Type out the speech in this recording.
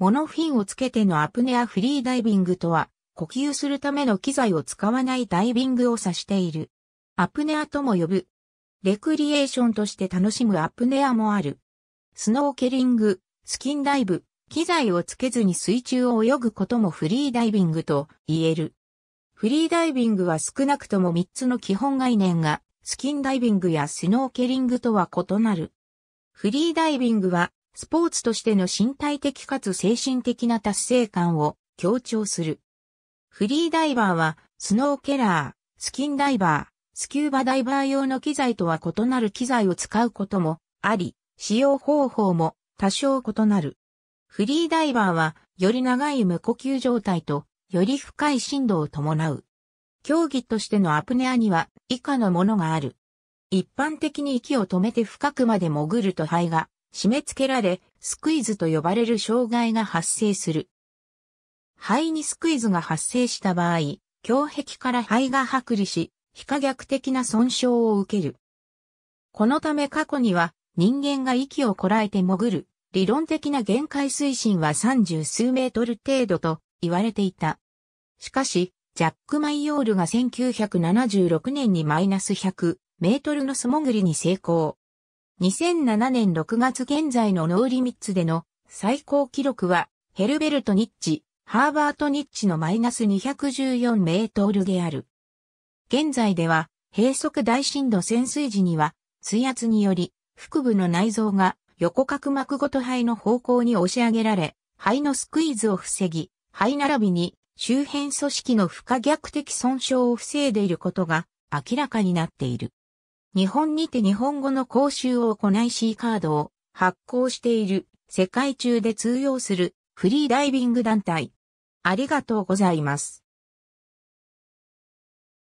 モノフィンをつけてのアプネアフリーダイビングとは、呼吸するための機材を使わないダイビングを指している。アプネアとも呼ぶ。レクリエーションとして楽しむアプネアもある。スノーケリング、スキンダイブ、機材をつけずに水中を泳ぐこともフリーダイビングと言える。フリーダイビングは少なくとも3つの基本概念が、スキンダイビングやスノーケリングとは異なる。フリーダイビングはスポーツとしての身体的かつ精神的な達成感を強調する。フリーダイバーは、スノーケラー、スキンダイバー、スキューバダイバー用の機材とは異なる機材を使うこともあり、使用方法も多少異なる。フリーダイバーは、より長い無呼吸状態と、より深い振動を伴う。競技としてのアプネアには、以下のものがある。一般的に息を止めて深くまで潜ると肺が締め付けられ、スクイズと呼ばれる障害が発生する。肺にスクイズが発生した場合、胸壁から肺が剥離し、非可逆的な損傷を受ける。このため過去には人間が息をこらえて潜る理論的な限界水深は30数メートル程度と言われていた。しかし、ジャック・マイヨールが1976年にマイナス100メートルの素潜りに成功。2007年6月現在のノーリミッツでの最高記録はヘルベルト・ニッチ、ハーバート・ニッチのマイナス214メートルである。現在では閉塞大震度潜水時には水圧により腹部の内臓が横角膜ごと肺の方向に押し上げられ、肺のスクイズを防ぎ、肺並びに周辺組織の不可逆的損傷を防いでいることが明らかになっている。日本にて日本語の講習を行い C カードを発行している世界中で通用するフリーダイビング団体。ありがとうございます。